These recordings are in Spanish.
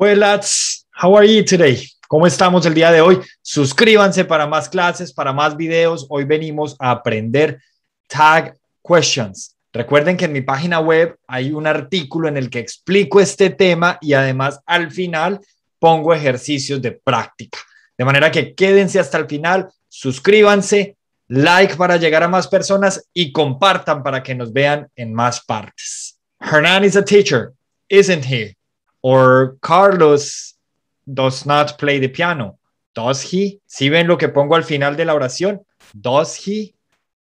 Well, pues, lads, how are you today? ¿Cómo estamos el día de hoy? Suscríbanse para más clases, para más videos. Hoy venimos a aprender tag questions. Recuerden que en mi página web hay un artículo en el que explico este tema y además al final pongo ejercicios de práctica. De manera que quédense hasta el final, suscríbanse, like para llegar a más personas y compartan para que nos vean en más partes. Hernán is a teacher, isn't he? or Carlos does not play the piano. Does he? Si ven lo que pongo al final de la oración, does he?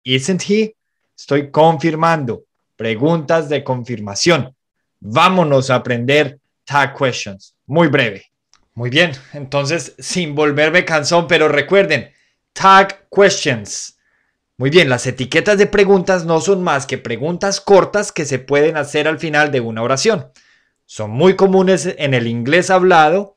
Isn't he? Estoy confirmando. Preguntas de confirmación. Vámonos a aprender tag questions. Muy breve. Muy bien. Entonces, sin volverme cansón, pero recuerden, tag questions. Muy bien, las etiquetas de preguntas no son más que preguntas cortas que se pueden hacer al final de una oración. Son muy comunes en el inglés hablado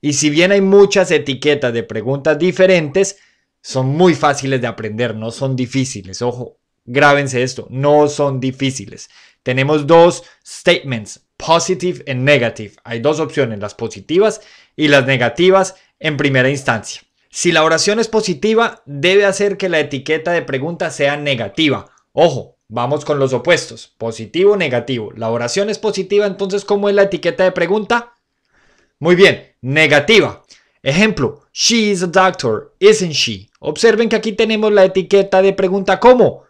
y si bien hay muchas etiquetas de preguntas diferentes, son muy fáciles de aprender, no son difíciles. Ojo, grábense esto, no son difíciles. Tenemos dos statements, positive and negative. Hay dos opciones, las positivas y las negativas en primera instancia. Si la oración es positiva, debe hacer que la etiqueta de pregunta sea negativa. Ojo, Vamos con los opuestos, positivo, negativo. La oración es positiva, entonces, ¿cómo es la etiqueta de pregunta? Muy bien, negativa. Ejemplo, she is a doctor, isn't she? Observen que aquí tenemos la etiqueta de pregunta ¿cómo?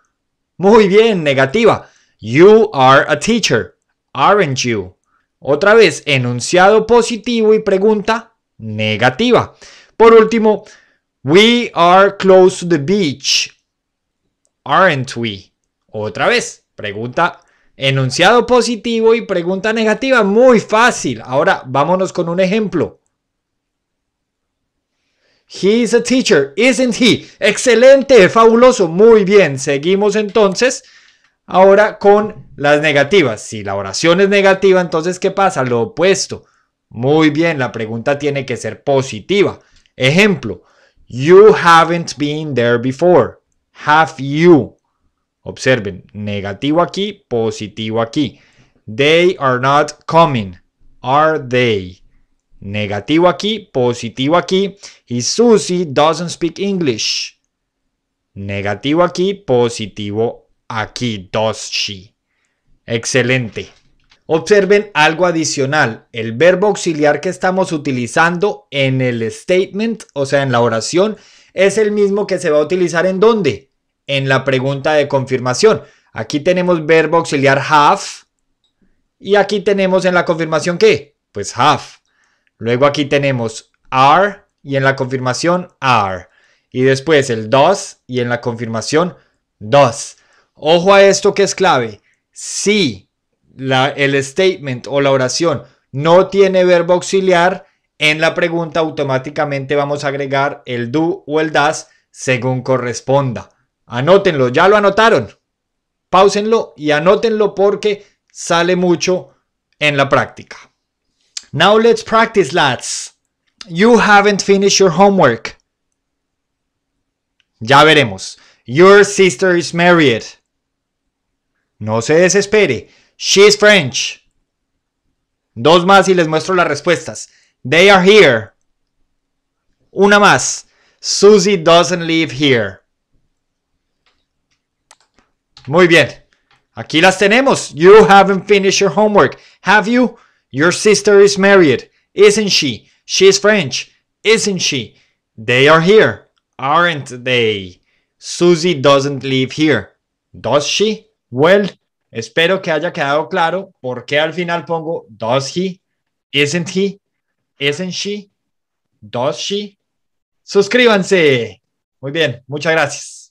Muy bien, negativa. You are a teacher, aren't you? Otra vez, enunciado positivo y pregunta negativa. Por último, we are close to the beach, aren't we? Otra vez, pregunta enunciado positivo y pregunta negativa. Muy fácil. Ahora vámonos con un ejemplo. He's a teacher, isn't he? Excelente, fabuloso, muy bien. Seguimos entonces ahora con las negativas. Si la oración es negativa, entonces ¿qué pasa? Lo opuesto. Muy bien, la pregunta tiene que ser positiva. Ejemplo, you haven't been there before. Have you? Observen, negativo aquí, positivo aquí. They are not coming. Are they? Negativo aquí, positivo aquí. Y Susie doesn't speak English. Negativo aquí, positivo aquí. Does she? Excelente. Observen algo adicional. El verbo auxiliar que estamos utilizando en el statement, o sea, en la oración, es el mismo que se va a utilizar en dónde? en la pregunta de confirmación. Aquí tenemos verbo auxiliar have y aquí tenemos en la confirmación ¿qué? Pues have. Luego aquí tenemos are y en la confirmación are. Y después el dos y en la confirmación dos. Ojo a esto que es clave. Si el statement o la oración no tiene verbo auxiliar, en la pregunta automáticamente vamos a agregar el do o el das según corresponda. Anótenlo, ya lo anotaron. Pausenlo y anótenlo porque sale mucho en la práctica. Now let's practice, lads. You haven't finished your homework. Ya veremos. Your sister is married. No se desespere. She's French. Dos más y les muestro las respuestas. They are here. Una más. Susie doesn't live here. Muy bien. Aquí las tenemos. You haven't finished your homework. Have you? Your sister is married. Isn't she? She's French. Isn't she? They are here. Aren't they? Susie doesn't live here. Does she? Well, espero que haya quedado claro por qué al final pongo does he, isn't he, isn't she, does she. Suscríbanse. Muy bien, muchas gracias.